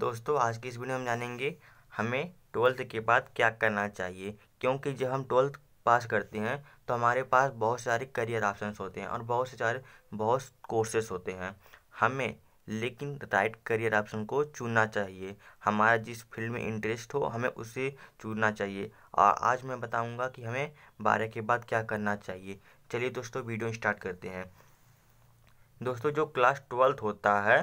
दोस्तों आज की इस वीडियो में हम जानेंगे हमें ट्वेल्थ के बाद क्या करना चाहिए क्योंकि जब हम ट्वेल्थ पास करते हैं तो हमारे पास बहुत सारे करियर ऑप्शंस होते हैं और बहुत से सारे बहुत कोर्सेस होते हैं हमें लेकिन राइट करियर ऑप्शन को चुनना चाहिए हमारा जिस फील्ड में इंटरेस्ट हो हमें उसे चुनना चाहिए और आज मैं बताऊंगा कि हमें बारह के बाद क्या करना चाहिए चलिए दोस्तों वीडियो स्टार्ट करते हैं दोस्तों जो क्लास ट्वेल्थ होता है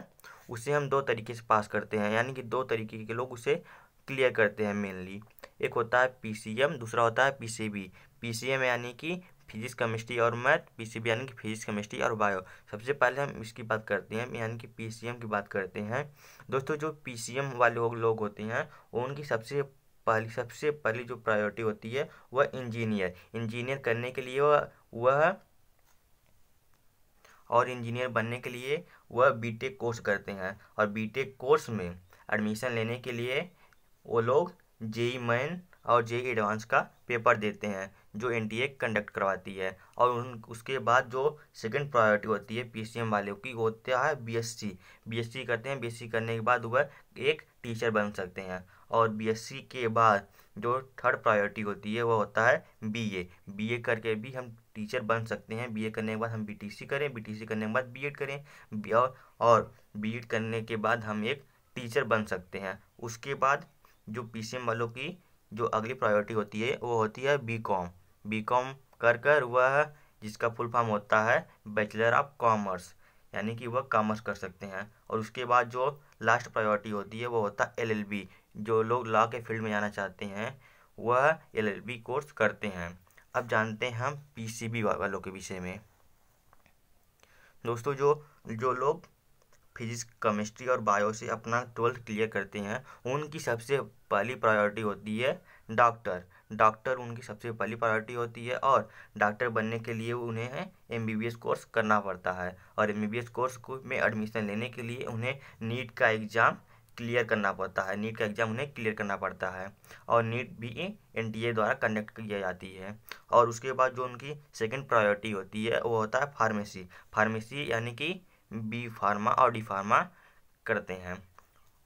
उसे हम दो तरीके से पास करते हैं यानी कि दो तरीके के लोग उसे क्लियर करते हैं मेनली एक होता है पीसीएम दूसरा होता है पीसीबी पीसीएम यानी कि फिजिक्स केमिस्ट्री और मैथ पीसीबी यानी कि फिजिक्स केमिस्ट्री और बायो सबसे पहले हम इसकी बात करते हैं यानी कि पीसीएम की बात करते हैं दोस्तों जो पीसीएम वाले लोग होते हैं उनकी सबसे पहली सबसे पहली जो प्रायोरिटी होती है वह इंजीनियर इंजीनियर करने के लिए वह और इंजीनियर बनने के लिए वह बीटेक कोर्स करते हैं और बीटेक कोर्स में एडमिशन लेने के लिए वो लोग जेई मैन e और जेई एडवांस e का पेपर देते हैं जो एन कंडक्ट करवाती है और उन उसके बाद जो सेकंड प्रायोरिटी होती है एम वाले की होता है बीएससी बीएससी करते हैं बीएससी करने के बाद वह एक टीचर बन सकते हैं और बीएससी के बाद जो थर्ड प्रायोरिटी होती है वह होता है बीए बीए करके भी हम टीचर बन सकते हैं बीए करने के बाद हम बीटीसी करें बीटीसी करने के बाद बीएड करें और और बीएड करने के बाद हम एक टीचर बन सकते हैं उसके बाद जो पीसीएम वालों की जो अगली प्रायोरिटी होती है वो होती है बीकॉम बी कॉम कर कर वह जिसका फुल फॉर्म होता है बैचलर ऑफ कॉमर्स यानी कि वह कॉमर्स कर सकते हैं और उसके बाद जो लास्ट प्रायोरिटी होती है वो होता है बी जो लोग लॉ के फील्ड में जाना चाहते हैं वह बी कोर्स करते हैं अब जानते हैं हम पी सी बी वालों के विषय में दोस्तों जो जो लोग फिजिक्स केमिस्ट्री और बायो से अपना ट्वेल्थ क्लियर करते हैं उनकी सबसे पहली प्रायोरिटी होती है डॉक्टर डॉक्टर उनकी सबसे पहली प्रायोरिटी होती है और डॉक्टर बनने के लिए उन्हें M B B S course करना पड़ता है और M B B S course को में एडमिशन लेने के लिए उन्हें नीट का एग्ज़ाम क्लियर करना पड़ता है नीट का एग्ज़ाम उन्हें क्लियर करना पड़ता है और नीट भी एन टी ए द्वारा कंडक्ट किया जाती है और उसके बाद जो उनकी सेकेंड प्रायोरिटी होती है वो होता है फार्मेसी फार्मेसी यानी कि बी फार्मा और डी फार्मा करते हैं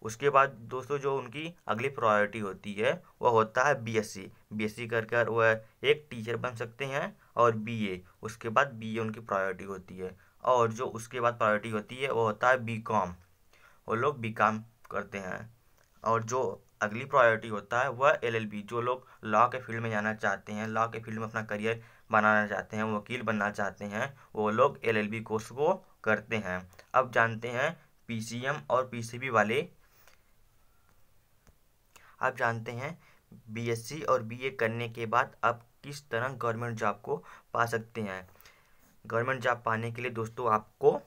उसके बाद दोस्तों जो उनकी अगली प्रायोरिटी होती है वह होता है बीएससी बीएससी कर कर वह एक टीचर बन सकते हैं और बीए उसके बाद बीए उनकी प्रायोरिटी होती है और जो उसके बाद प्रायोरिटी होती है वह होता है कॉम वो लोग बीकॉम करते हैं और जो अगली प्रायोरिटी होता है वह एल जो लोग लॉ के फील्ड में जाना चाहते हैं लॉ के फील्ड में अपना करियर बनाना चाहते हैं वकील बनना चाहते हैं वो लोग एल कोर्स को करते हैं अब जानते हैं पी और पी वाले आप जानते हैं बीएससी और बीए करने के बाद आप किस तरह गवर्नमेंट जॉब को पा सकते हैं गवर्नमेंट जॉब पाने के लिए दोस्तों आपको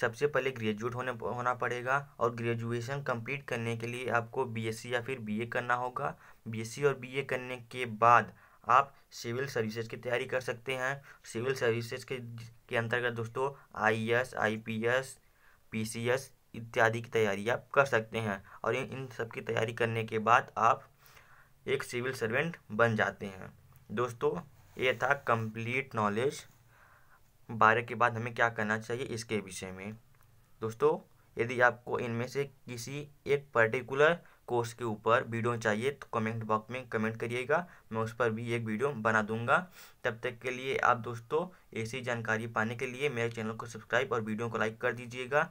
सबसे पहले ग्रेजुएट होने होना पड़ेगा और ग्रेजुएशन कंप्लीट करने के लिए आपको बीएससी या फिर बीए करना होगा बीएससी और बीए करने के बाद आप सिविल सर्विसेज की तैयारी कर सकते हैं सिविल सर्विसेज के के अंतर्गत दोस्तों आईएएस आईपीएस पीसीएस इत्यादि की तैयारी आप कर सकते हैं और इन इन सब की तैयारी करने के बाद आप एक सिविल सर्वेंट बन जाते हैं दोस्तों ये था कंप्लीट नॉलेज बारह के बाद हमें क्या करना चाहिए इसके विषय में दोस्तों यदि आपको इनमें से किसी एक पर्टिकुलर कोर्स के ऊपर वीडियो चाहिए तो कमेंट बॉक्स में कमेंट करिएगा मैं उस पर भी एक वीडियो बना दूंगा तब तक के लिए आप दोस्तों ऐसी जानकारी पाने के लिए मेरे चैनल को सब्सक्राइब और वीडियो को लाइक कर दीजिएगा